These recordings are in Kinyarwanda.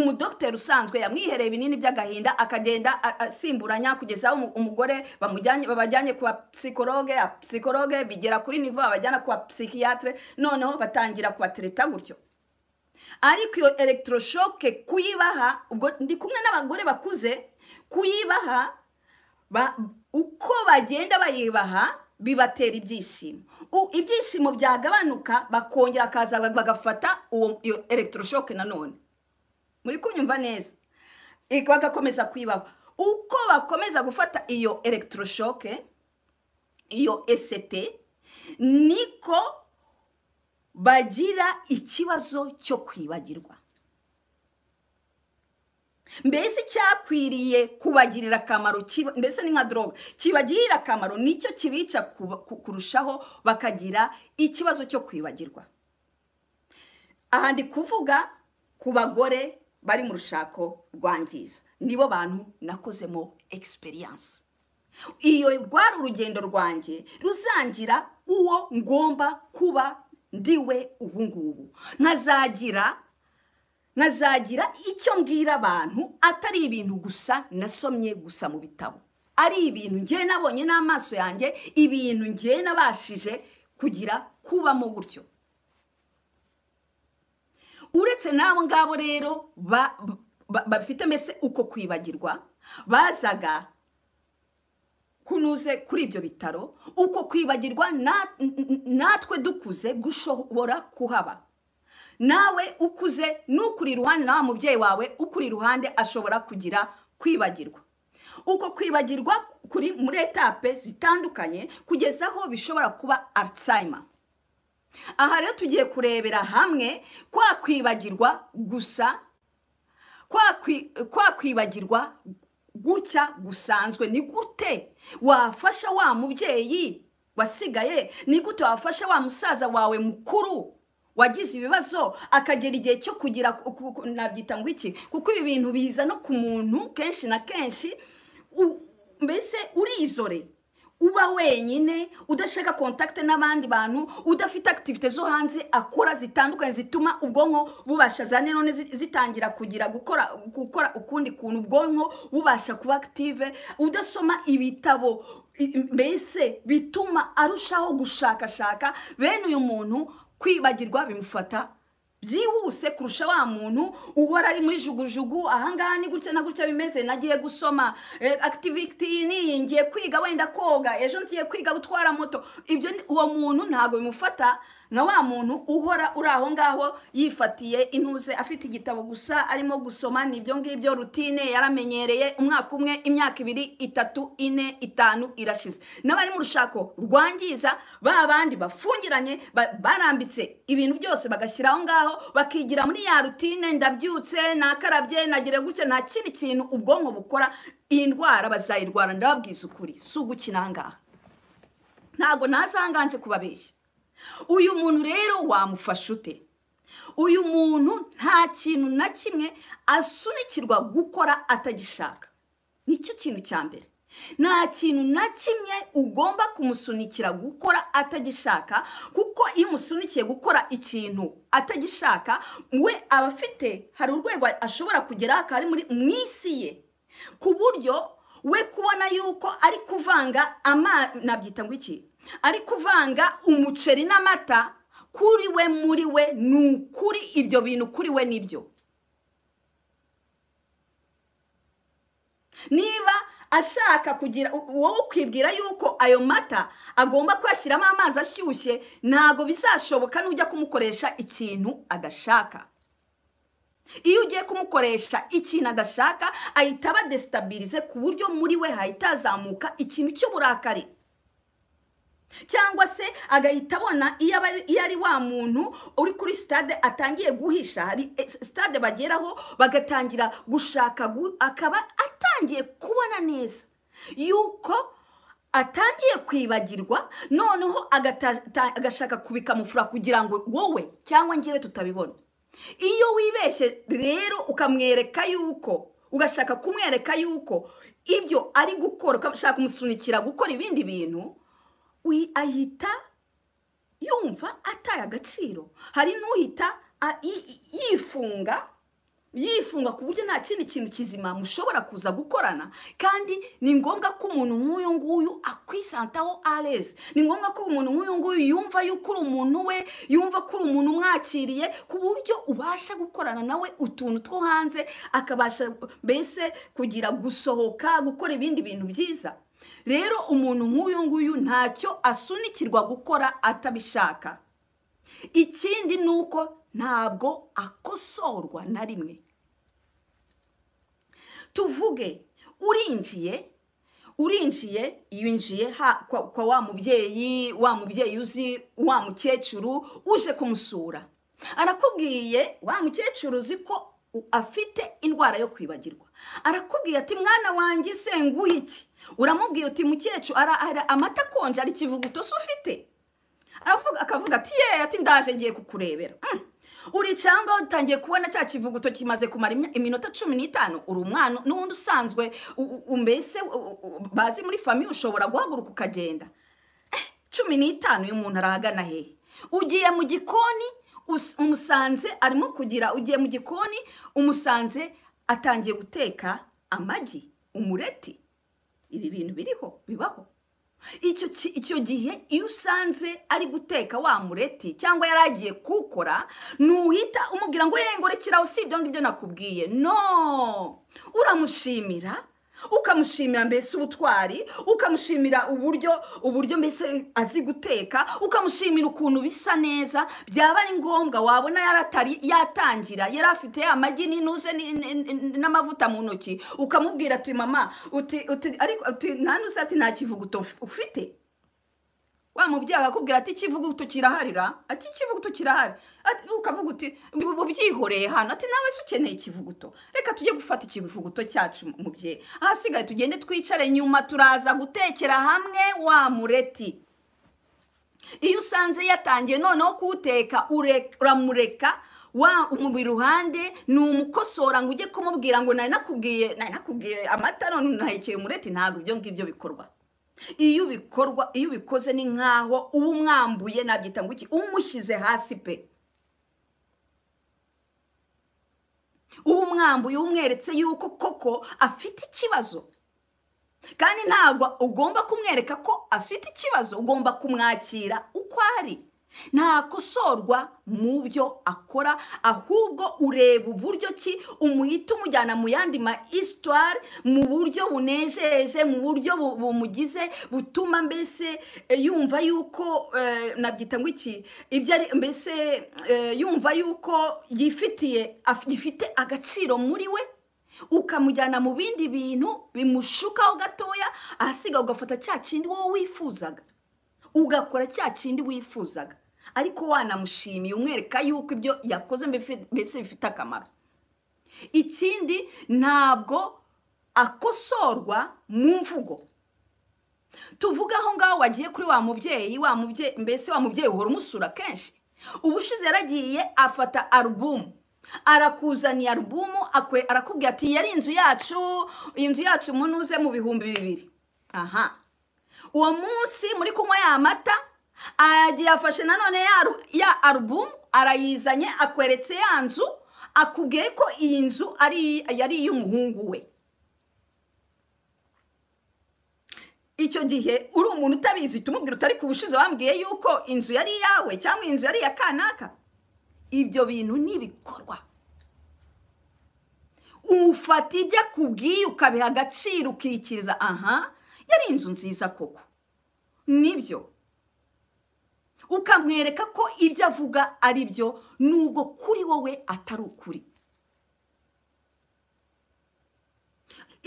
umudogiteri usanzwe yamwihereye ibinini by'agahinda akagenda asimburanya kugeza aho umugore babajyanye kwa psikologe psikologe bigera kuri nivo babajyana kwa psikiyatire noneho batangira kubatereta gutyo ariko iyo elegitorosheke kuyibaha ubwo ndi kumwe n'abagore bakuze kuyibaha uko bagenda bayibaha bibatera ibyishimo ibyishimo byagabanuka bakongera bakaza bagafata iyo elegitorosheke nanone muri kunyumva neza bagakomeza kwibaba uko bakomeza gufata iyo elegitoroshake iyo esete niko bagira ikibazo cyo kwibagirwa mbese cyakwiriye kubagirira akamaro mbese ni nka doroga kibagirira akamaro nicyo kibica kurushaho bakagira ikibazo cyo kwibagirwa aha ndi kuvuga ku bagore bari mu rushako rwangiza nibo bantu nakozemo egisperiyanse iyo rwari urugendo rwanjye ruzangira uwo ngomba kuba ndiwe ubungubu nkazagira nkazagira icyo mbwira abantu atari ibintu gusa nasomye gusa mu bitabo ari ibintu ngiye nabonye n'amaso yanjye ibintu ngiye nabashije kugira kubamo gutyo uretse n'abo ngabo rero bafite mbese uko kwibagirwa bazaga kunuze kuri ibyo bitaro uko kwibagirwa natwe dukuze gushobora kuhaba nawe ukuze n'ukuri iruhande wa mubyeyi wawe ukuri iruhande ashobora kugira kwibagirwa uko kwibagirwa kuri muri etape zitandukanye kugeza aho bishobora kuba arisayima aha rero tugiye kurebera hamwe kwa kwibagirwa gusa kwa kwibagirwa gutya gusanzwe ni gute wafasha wa mubyeyi wasigaye ni gute wafasha wa musaza wawe mukuru wagize ibibazo akagera igihe cyo kugira nabyita ngo iki kuko ibi bintu biza no ku muntu kenshi na kenshi mbese urizore uba wenyine udashaka kontakite n'abandi bantu udafite akitivite zo hanze akora zitandukanye zituma ubwonko bubasha za none zitangira kugira gukora gukora ukundi kuntu ubwonko bubasha kuba akitive udasoma ibitabo mbese bituma arushaho gushakashaka bene uyu muntu kwibagirwa bimufata byihuse kurusha wa muntu uhora ari muri jugujugu ahangaha ni gutya na gutya bimeze nagiye gusoma eh, akitiviti n'iyi ngiye kwiga wenda koga ejo ngiye kwiga gutwara moto ibyo uwo muntu ntabwo bimufata na wa muntu uhora uri aho ngaho yifatiye intuze afite igitabo gusa arimo gusoma ni ibyo ngibyo rutine yaramenyereye umwaka umwe imyaka ibiri itatu ine itanu irashize n'abari mu rushako rwangiza ba bandi bafungiranye barambitse ibintu byose bagashyira aho ngaho bakigira muri ya rutine ndabyutse nakarabye nagire gutya nta kindi kintu ubwonko bukora iyi ndwara bazayirwara ndababwiza ukuri si ugukina aha ngaha ntabwo nazanganje kubabeshya uyu muntu rero wamufasha ute uyu muntu nta kintu na kimwe asunikirwa gukora atagishaka nicyo kintu cya mbere nta kintu na kimwe ugomba kumusunikira gukora atagishaka kuko iyo umusunikiye gukora ikintu atagishaka we aba afite hari urwego ashobora kugeraho akaba ari mu isi ye ku buryo we kubona yuko ari kuvanga amazi nabyita ngo iki ari kuvanga umuceri n'amata kuri we muri we ni ukuri ibyo bintu kuri we nibyo niba ashaka kugira wowe ukwibwira yuko ayo mata agomba kuyashyiramo amazi ashyushye ntabwo bizashoboka n'ujya kumukoresha ikintu adashaka iyo ugiye kumukoresha ikintu adashaka ahita abadesitabirize ku buryo muri we hahita hazamuka ikintu cy'uburakari cyangwa se agahita abona iyo ari wa muntu uri kuri sitade atangiye guhisha hari eh, sitade bageraho bagatangira gushaka akaba atangiye kubona neza yuko atangiye kwibagirwa noneho agashaka kubikamufura kugira ngo wowe cyangwa ngewe tutabibona iyo wibeshye rero ukamwereka yuko ugashaka kumwereka yuko ibyo ari gukora ugashaka kumusunikira gukora ibindi bintu ahita yumva ataye agaciro hari n'uhita yifunga yifunga ku buryo nta kindi kintu kizima mushobora kuza gukorana kandi ni ngombwa ko umuntu nk'uyu nguyu akwisantaho areze ni ngombwa ko umuntu nk'uyu nguyu yumva yuko uri umuntu we yumva ko uri umuntu umwakiriye ku buryo ubasha gukorana nawe utuntu two hanze akabasha mbese kugira gusohoka gukora ibindi bintu byiza rero umuntu nk'uyu nguyu ntacyo asunikirwa gukora atabishaka ikindi ni uko ntabwo akosorwa na rimwe tuvuge urinjiye urinjiye yinjiye kwa wa mubyeyi wa mubyeyi uzi wa mukecuru uje kumusura arakubwiye wa mukecuru uzi ko afite indwara yo kwibagirwa arakubwiye ati mwana wanjye senguhe iki uramubwiye uti mukecuru amata akonje ari ikivuguto se ufite akavuga ati yeee ati ndaje ngiye kukurebera mm. uricara ngaho utangiye kubona cya kivuguto kimaze kumara iminota cumi n'itanu uri umwana n'uwundi usanzwe mbese bazi muri famiye ushobora guhaguruka ukagenda eh, cumi n'itanu y’umuntu muntu arahagana hehe ugiye mu gikoni umusanze arimo kugira ugiye mu gikoni umusanze atangiye guteka amagi umureti ibi bintu biriho bibaho icyo gihe iyo usanze ari guteka wa mureti cyangwa yari agiye kuwukora ntuhita umubwira ngo urengorekera usibye ibyo nakubwiye no uramushimira ukamushimira mbese ubutwari ukamushimira uburyo uburyo mbese azi guteka ukamushimira ukuntu bisa neza byaba ari ngombwa wabona yaratari yatangira yari afite amagi n'intuze n'amavuta mu ntoki ukamubwira ati mama uti uti ariko uti nta ati nta kivuguto ufite wa mubyeyi akakubwira ati ikivuguto kiraharira ati ikivuguto kirahari ukavuga uti ubyihoreye hano ati nawe se ukeneye ikivuguto reka tujye gufata ikivuguto cyacu mubyeyi ahasigaye tugende twicare nyuma turaza gutekera hamwe wa mureti iyo usanze yatangiye noneho kuwuteka uramureka wa mu iruhande ni umukosora ngo ujye kumubwira ngo nari nakubwiye nari nakubwiye amata none unahekeye umureti ntabwo ibyo ngibyo bikorwa iyo ubikorwa iyo ubikoze ni nk'aho uba umwambuye nabyita ngo iki umushyize hasi pe uba umwambuye umweretse yuko koko afite ikibazo kandi ntabwo ugomba kumwereka ko afite ikibazo ugomba kumwakira uko ari ntakosorwa mu byo akora ahubwo ureba uburyo ki umuhita umujyana mu yandi ma isitwari mu buryo bunejeje mu buryo bumugize butuma mbese eh, yumva yuko eh, nabyita ngo iki ibyo ari mbese eh, yumva yuko yifitiye gifite agaciro muri we ukamujyana mu bindi bintu bimushukaho gatoya ahasiga ugafata cya kindi wowe wifuzaga ugakora cya kindi wifuzaga ariko wanamushimiye umwereka yuko ibyo yakoze mbese bifite akamaro ikindi ntabwo akosorwa mu mvugo tuvuga aho ngaho wagiye kuri wa mubyeyi wa mubyeyi mbese wa mubyeyi uhora umusura kenshi ubushize yaragiye afata alubumu arakuzaniye alubumu arakubwira ati yari inzu yacu inzu yacu munuze mu bihumbi bibiri aha uwo munsi muri kunywa ya mata yafashe nanone ya album arayizanye akweretse ya nzu akubwiye ko iyi nzu yari iy'umuhungu we icyo gihe uri umuntu utabizi utumubwira utari ku bushize wambwiye yuko inzu yari iyawe cyangwa inzu yari iya kanaka ibyo bintu ntibikorwa ufata ibyo akubwiye ukabiha agaciro ukikiriza aha yari inzu nziza koko nibyo ukamwereka ko ibyo avuga ari byo nubwo kuri wowe atari ukuri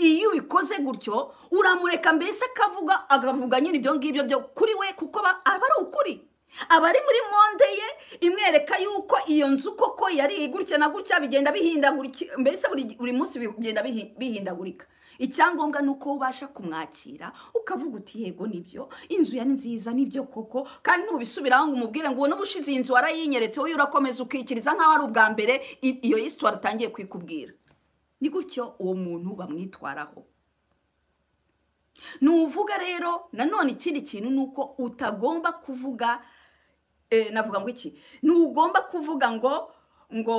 iyo ubikoze gutyo uramureka mbese akavuga agavuga nyine ibyo ngibyo byo kuri we kuko aba ari ukuri aba ari muri monde ye imwereka yuko iyo nzu koko yari gutya na gutya bigenda bihindagurika mbese buri munsi bigenda bihindagurika icyangombwa ni uko ubasha kumwakira ukavuga uti yego nibyo inzu ya ni nziza nibyo koko kandi ntubisubiraho ngo umubwire ngo ubone ubushize iyi nzu warayinyeretse wowe urakomeza ukikiriza nk'aho ari ubwa mbere iyo yisitwara waratangiye kuyikubwira ni gutyo uwo muntu bamwitwaraho nuvuga rero nanone ikindi kintu ni uko utagomba kuvuga eh, navuga ngo iki ntugomba kuvuga ngo ngo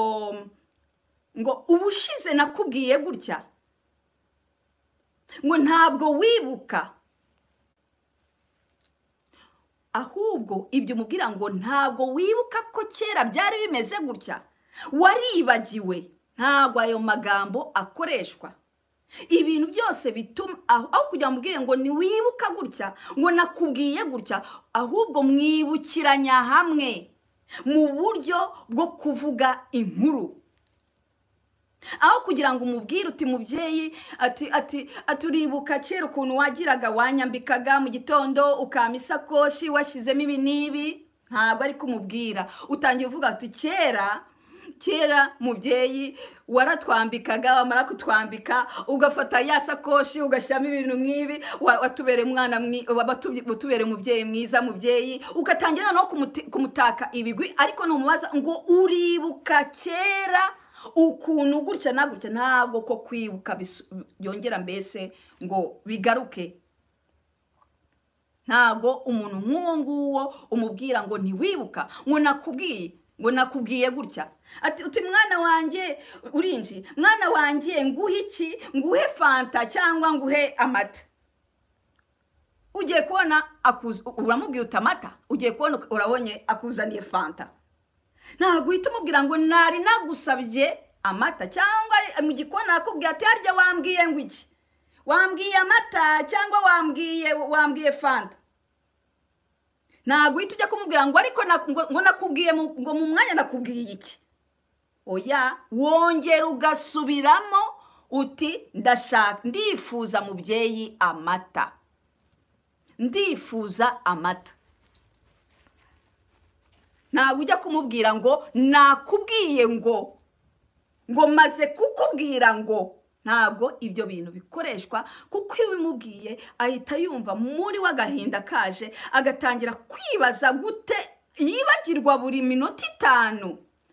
ngo ubushize nakubwiye gutya ngo ntabwo wibuka ahubwo ibyo umubwira ngo ntabwo wibuka ko kera byari bimeze gutya waribagiwe ntabwo ayo magambo akoreshwa ibintu byose bituma aho kujya ngo ngo ntiwibuka gutya ngo nakubwiye gutya ahubwo mwibukiranya hamwe mu buryo bwo kuvuga inkuru aho kugira ngo umubwire uti mubyeyi ati ati aturibuka kera ukuntu wagiraga wanyambikaga mu gitondo ukama isakoshi washyizemo ibi n'ibi ntabwo ari kumubwira utangiye uvuga ati kera kera mubyeyi waratwambikaga wamara kutwambika ugafata ya sakoshi ugashyiramo ibintu nk'ibi watubere umwana watubere umubyeyi mwiza mubyeyi ugatangira no kumutaka ibigwi ariko numubaza ngo uribuka kera ukuntu gutya na gutya ntabwo ko kwibuka byongera mbese ngo bigaruke ntabwo umuntu nk'uwo nguwo umubwira ngo ntiwibuka ngo nakubwiye ngo nakubwiye gutya ati uti mwana wanjye urinji mwana wanjye nguhe iki nguhe fanta cyangwa nguhe amata ugiye kubona uramubwiye uti amata ugiye kubona urabonye akuzaniye fanta ntabwo uhita umubwira ngo nari nagusabye amata cyangwa mu gikoni nakubwiye ati harya wambwiye ngo iki wambwiye amata cyangwa wambwiye wambwiye fanta ntabwo uhita ujya kumubwira ngo ariko ngo nakubwiye ngo mu mwanya nakubwiye iki oya wongera ugasubiramo uti ndashaka ndifuza mubyeyi amata ndifuza amata ntabwo ujya kumubwira ngo nakubwiye ngo ngo maze kukubwira ngo ntabwo ibyo bintu bikoreshwa kuko iyo ubimubwiye ahita yumva muri we agahinda kaje agatangira kwibaza gute yibagirwa buri minota itanu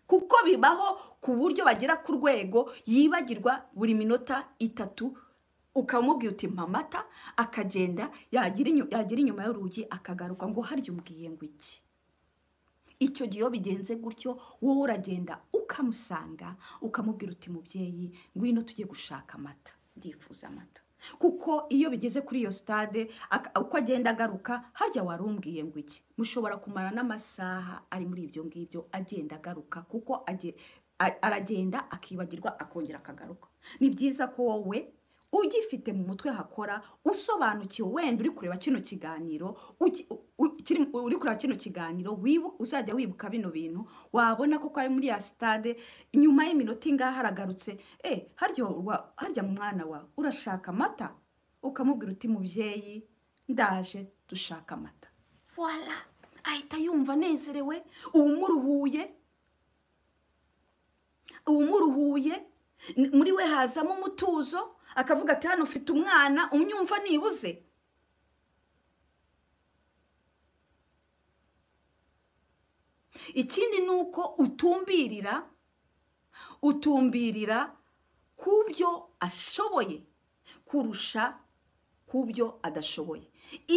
kuko bibaho ku buryo bagera ku rwego yibagirwa buri minota itatu ukamubwira uti mpa akagenda yagira inyuma y'urugi akagaruka ngo harya umbwiye ngo iki icyo gihe iyo bigenze gutyo wowe uragenda ukamusanga ukamubwira uti mubyeyi ngwino tujye gushaka amata ndifuza amata kuko iyo bigeze kuri iyo sitade uko agenda agaruka harya umbwiye ngo iki mushobora kumara n'amasaha ari muri ibyo ngibyo agenda agaruka kuko aragenda akibagirwa akongera akagaruka ni byiza ko wowe ugifite mu mutwe hakora usobanukiwe wenda uri kureba kino kiganiro uri kureba kino kiganiro uzajya wibuka bino bintu wabona koko ari muri ya sitade nyuma y'iminota ingahe haragarutse eh, harya mu mwana wa urashaka amata ukamubwira uti mubyeyi ndaje dushaka amata ahita yumva anezerewe uwumuruhuye uwumuruhuye muri we hazamo umutuzo akavuga ati hano ufite umwana unyumva nibuze ikindi ni uko utumbirira utumbirira ku byo ashoboye kurusha ku byo adashoboye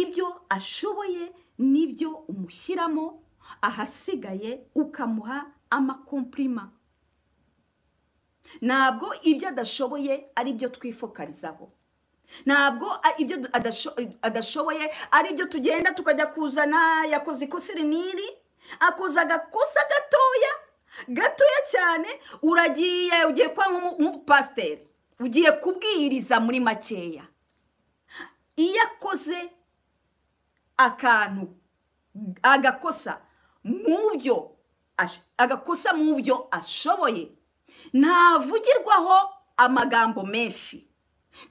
ibyo ashoboye nibyo umushyiramo ahasigaye ukamuha amakomplima ntabwo ibyo adashoboye ari byo twifokarizaho ntabwo ibyo adashoboye ari byo tugenda tukajya kuzana yakoze ikosa niri akoze agakosa gatoya gatoya cyane uragiye ugiye kwa nk'umupasiteri ugiye kubwiriza muri makeya iyo akoze akantu agakosa mu byo agakosa mu byo ashoboye ntavugirwaho amagambo menshi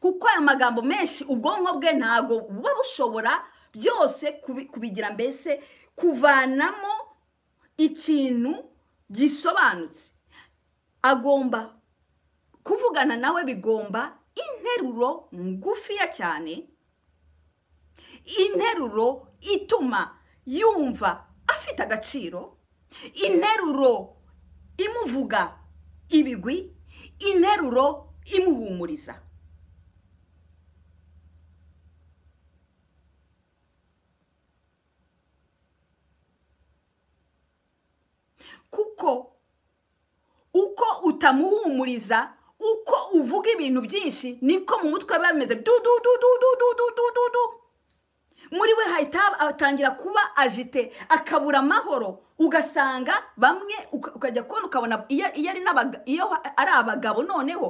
kuko aya magambo menshi ubwonko bwe ntabwo buba bushobora byose kubigira mbese kuvanamo ikintu gisobanutse agomba kuvugana nawe bigomba interuro ngufiya cyane interuro ituma yumva afite agaciro interuro imuvuga ibigwi interuro imuhumuriza kuko uko utamuhumuriza uko uvuga ibintu byinshi niko mu mutwe biba bimeze dududududududududu muri we hahita atangira kuba ajite akabura amahoro ugasanga bamwe ukajya kubona ukabona iyo ari iyo ari abagabo noneho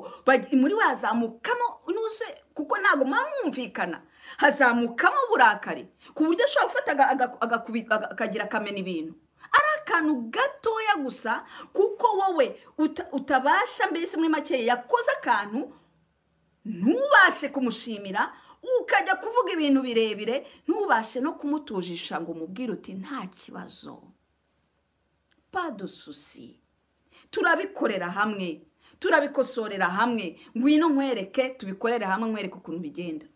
muri wazamukamo nuze kuko ntabwo muba hazamukamo uburakari ku buryo ashobora gufata akagira akamena ibintu ari akantu gatoya gusa kuko wowe utabasha mbese muri make yakoze akantu ntubashe kumushimira ukajya kuvuga ibintu birebire ntubashe no kumutujisha ngo umubwire uti nta kibazo padususi turabikorera hamwe turabikosorera hamwe ngwino nkwereke tubikorere hamwe nkwereke ukuntu bigenda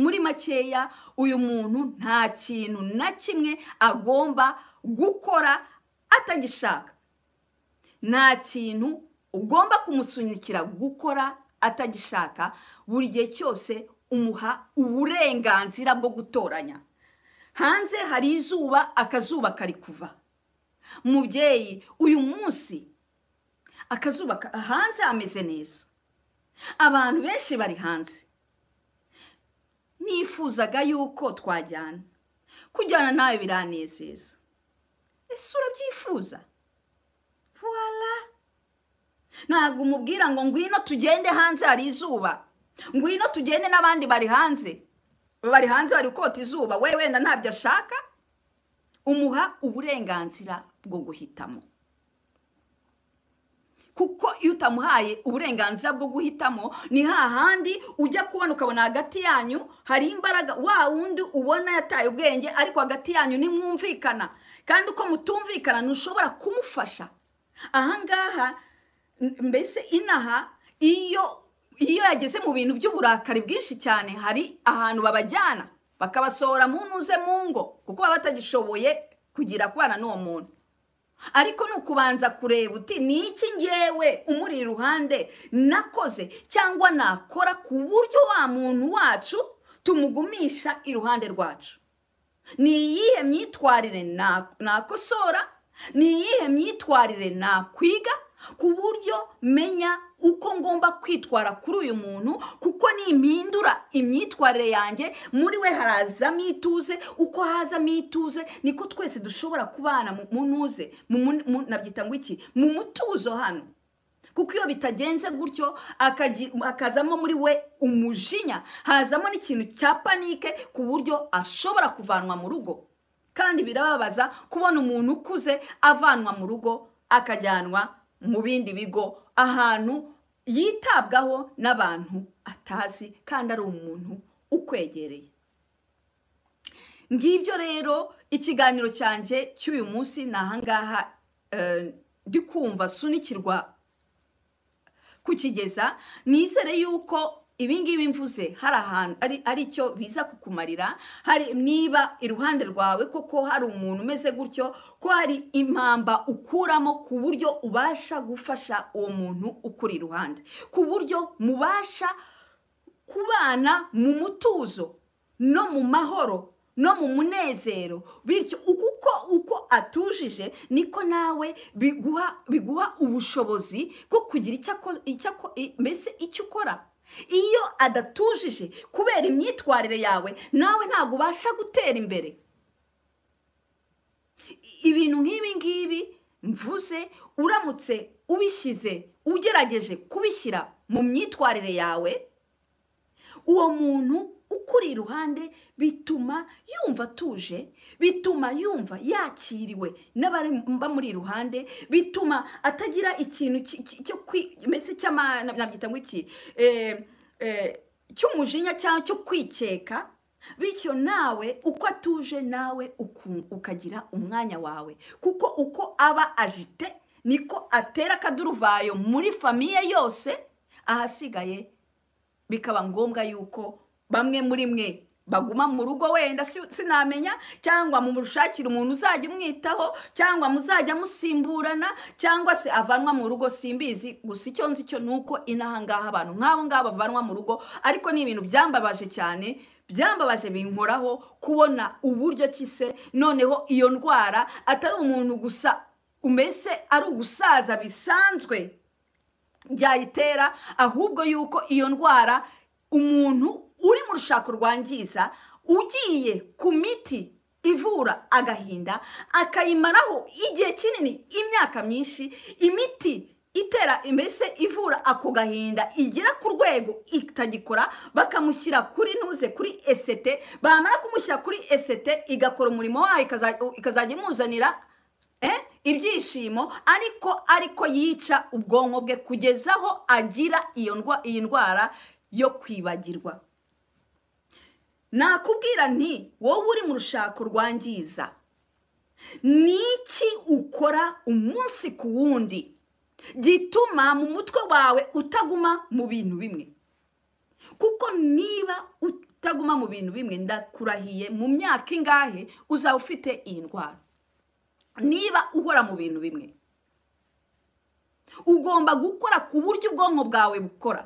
muri makeya uyu muntu nta kintu na kimwe agomba gukora atagishaka nta kintu ugomba kumusunikira gukora atagishaka buri gihe cyose umuha uburenganzira bwo gutoranya hanze hari izuba akazuba kari kuva mubyeyi uyu munsi akazuba hanze ameze neza abantu benshi bari hanze nifuzaga yuko twajyana kujyana nawe biranezeza ese urabyifuza vuwara ntabwo umubwira ngo ngwino tugende hanze hari izuba ngwino tugende n'abandi bari hanze bari hanze bari kota izuba we wenda ntabyo ashaka umuha uburenganzira bwo guhitamo kuko iyo utamuhaye uburenganzira bwo guhitamo ni hahandi ujya kubona ukabona hagati yanyu hari imbaraga wa wundi ubona yataye ubwenge ariko hagati yanyu ntimwumvikana kandi uko mutumvikana ntushobora kumufasha ahangaha mbese inaha iyo iyo yageze mu bintu by'uburakari bwinshi cyane hari ahantu babajyana bakabasohora mu ntuze mu ngo kuko baba batagishoboye kugira kubana n'uwo muntu ariko ni ukubanza kureba uti ni iki ngewe umuri iruhande nakoze cyangwa nakora ku buryo wa muntu wacu tumugumisha iruhande rwacu ni iyihe myitwarire nakosora ni iyihe myitwarire nakwiga ku buryo menya uko ngomba kwitwara kuri uyu muntu kuko nimpindura imyitwarire yanjye muri we harazamo ituze uko hazamo ituze niko twese dushobora kubana mu ntuze nabyita ngo iki mu mutuzo hano kuko iyo bitagenze gutyo akazamo muri we umujinya hazamo n'ikintu cya panike ku buryo ashobora kuvanwa mu rugo kandi birababaza kubona umuntu ukuze avanwa mu rugo akajyanwa mu bindi bigo ahantu yitabwaho n'abantu atazi kandi ari umuntu ukwegereye ngibyo rero ikiganiro cyanjye cy'uyu munsi ni ahangaha eh, ndi kumva sunikirwa kukigeza nizere yuko ibingibi mvuze hari ahantu ari cyo biza kukumarira hari niba iruhande rwawe koko hari umuntu umeze gutyo ko hari impamba ukuramo ku buryo ubasha gufasha uwo muntu ukuri iruhande ku buryo mubasha kubana mu mutuzo no mu mahoro no mu munezero bityo uko uko atujije niko nawe biguha ubushobozi bwo kugira icyo mbese icyo ukora iyo adatujije kubera imyitwarire yawe nawe ntabwo ubasha gutera imbere ibintu nk'ibi ngibi mvuze uramutse ubishyize ugerageje kubishyira mu myitwarire yawe uwo muntu ukuri iruhande bituma yumva atuje bituma yumva yakiriwe n'abari bamuri iruhande bituma atagira ikintu cyo kwimeze cy'amanabyita ngo iki eh, eh, cy'umujinya cyangwa cyo kwikeka bityo nawe uko atuje nawe ukagira umwanya wawe kuko uko aba ajite niko atera akaduruvayo muri famiye yose ahasigaye bikaba ngombwa yuko bamwe muri mwe baguma mu rugo wenda sinamenya cyangwa mushakira umuntu uzajya umwitaho cyangwa muzajya musimburana cyangwa se avanwa mu rugo simbizi gusa icyo nzi cyo ni uko inahangaha abantu nk'abo ngabo bavanwa mu rugo ariko ni ibintu byambabaje cyane byambabaje binkoraho kubona uburyo kise noneho iyo ndwara atari umuntu gusa umese ari ugusaza bisanzwe byayitera ahubwo yuko iyo ndwara umuntu uri mu rushako rwangiza ugiye ku miti ivura agahinda akayimaraho igihe kinini imyaka myinshi imiti itera mbese ivura ako gahinda igera ku rwego itagikora bakamushyira kuri ntuze kuri esete bamara kumushyira kuri esete igakora umurimo wayo ikazajya imuzanira eh, ibyishimo ariko ariko yica ubwonko bwe kugeza aho agira iyo ndwara yo kwibagirwa nakubwira nti wowe uri mu rushako rwangiza Niki ukora umunsi ku wundi gituma mu mutwe wawe utaguma mu bintu bimwe kuko niba utaguma mu bintu bimwe ndakurahiye mu myaka ingahe uzaba ufite iyi ndwara niba uhora mu bintu bimwe ugomba gukora ku buryo ubwonko bwawe bukora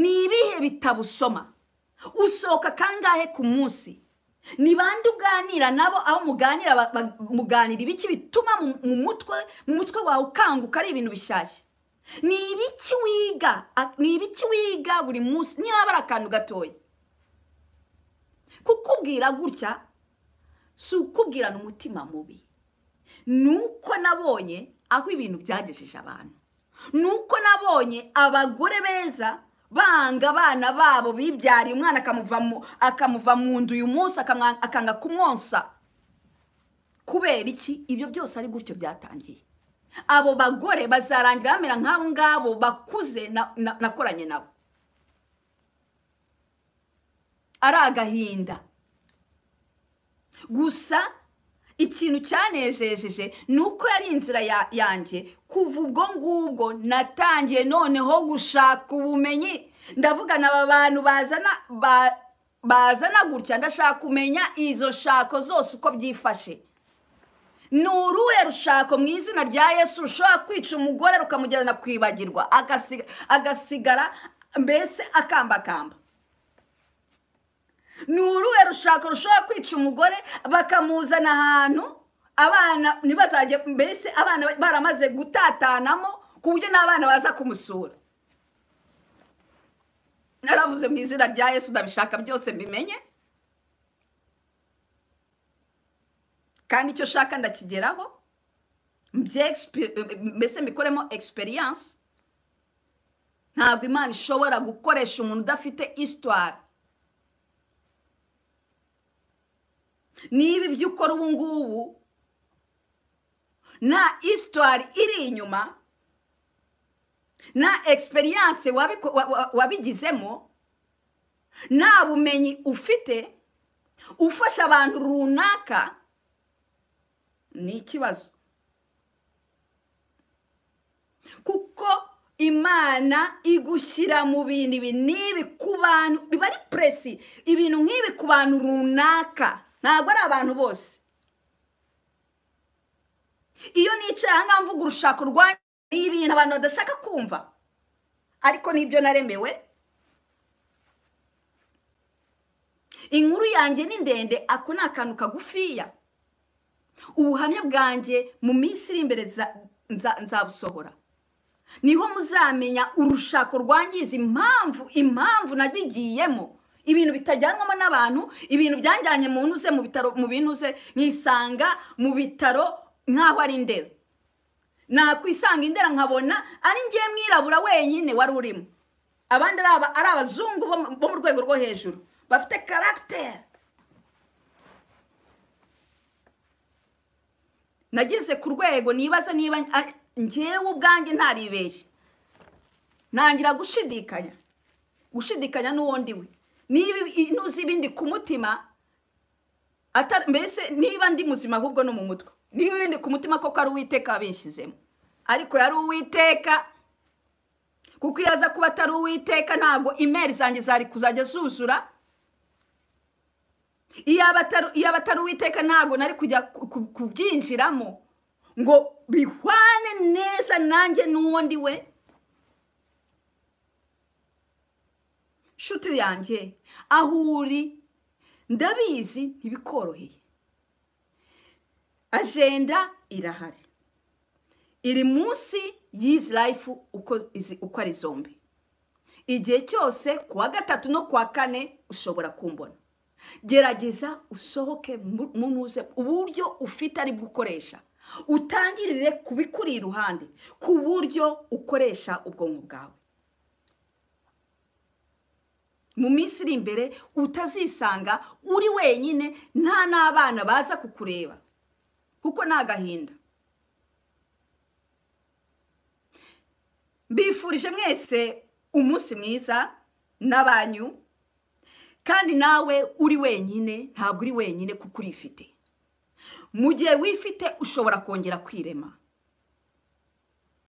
ni ibihe bitabusoma usohoka kangahe ku munsi ni bande uganira nabo aho muganira muganira ibiki bituma mu mutwe mu mutwe wawe ukanguka ari ibintu bishyashya ni ibiki wiga ni ibiki wiga buri munsi niba ari akantu gatoya kukubwira gutya si ukubwirana umutima mubi ni uko nabonye aho ibintu byagejeje abantu ni uko nabonye abagore beza banga abana babo bibyariye umwana akamuva mu nda uyu munsi akanga kumwonsa kubera iki ibyo byose ari gutyo byatangiye abo bagore bazarangira bamera nk'abo ngabo bakuze nakoranye nabo ari agahinda gusa ikintu cyanejejeje ni uko yari inzira yanjye kuva ubwo ngubwo natangiye noneho gushaka ubumenyi ndavugana aba bantu bazana bazana gutya ndashaka kumenya izo shako zose uko byifashe ni uruhe rushako mu izina rya yesu rushobora kwica umugore rukamujyana kwibagirwa agasigara mbese akambakamba ni uruhe rushaka rushobora kwica umugore bakamuzana ahantu abana ntibazajye mbese abana baramaze gutatanamo ku buryo n'abana baza kumusura naravuze mu izina rya yesu ndabishaka byose mbimenye kandi icyo ushaka ndakigeraho mbese mbikoremo egisperiyanse ntabwo imana ishobora gukoresha umuntu udafite isitwara niba ibyo ukora ubu ngubu nta isitwari iri inyuma na egisperiyanse wabigizemo nta bumenyi ufite ufasha abantu runaka ni ikibazo kuko imana igushyira mu bintu ibi n'ibi ku bantu biba ari puresi ibintu nk'ibi ku bantu runaka ntabwo ari abantu bose iyo nicaye ahangaha mvuga urushako rwa ni ibintu abantu badashaka kumva ariko nibyo naremewe inkuru yanjye ni ndende ako ni akantu kagufiya ubuhamya bwanjye mu minsi iri imbere nzabusohora niho muzamenya urushako rwangiza impamvu impamvu nabigiyemo ibintu bitajyanwamo n'abantu ibintu byanjyanye mu ntuze mu bitaro mu bintuze nkisanga mu bitaro nk'aho ari indera nakwisanga indera nkabona ari njye mwirabura wenyine wari urimo abandi ari abazungu bo mu rwego rwo hejuru bafite karagiteri nageze ku rwego nibaza niba ngewe ubwanjye ntaribeshye ntangira gushidikanya gushidikanya n'uwo ndiwe niba ntuzi ibindi ku mutima mbese niba ndi muzima ahubwo no mu mutwe niba ibindi ku mutima koko ari uwiteka wabinshyizemo ariko yari uwiteka kuko iyo aza kuba atari uwiteka ntabwo imeri zanjye zari kuzajya zuzura iyo aba atari uwiteka ntabwo nari kujya kubyinjiramo ngo bihwane neza nanjye n'uwo ndi we shuti yanjye aho uri ndabizi ntibikoroheye ajenda irahari iri munsi y'izi rayifu uko ari zombi igihe cyose ku wa gatatu no ku wa kane ushobora kumbona gerageza usohoke munuze uburyo ufite ari gukoresha utangirire ku bikuri iruhande ku buryo ukoresha ubwonko bwawe mu minsi iri imbere utazisanga uri wenyine nta n'abana baza kukureba kuko ni agahinda bifurije mwese umunsi mwiza n'abanyu kandi nawe uri wenyine ntabwo uri wenyine kuko urifite mu gihe wifite ushobora kongera kwirema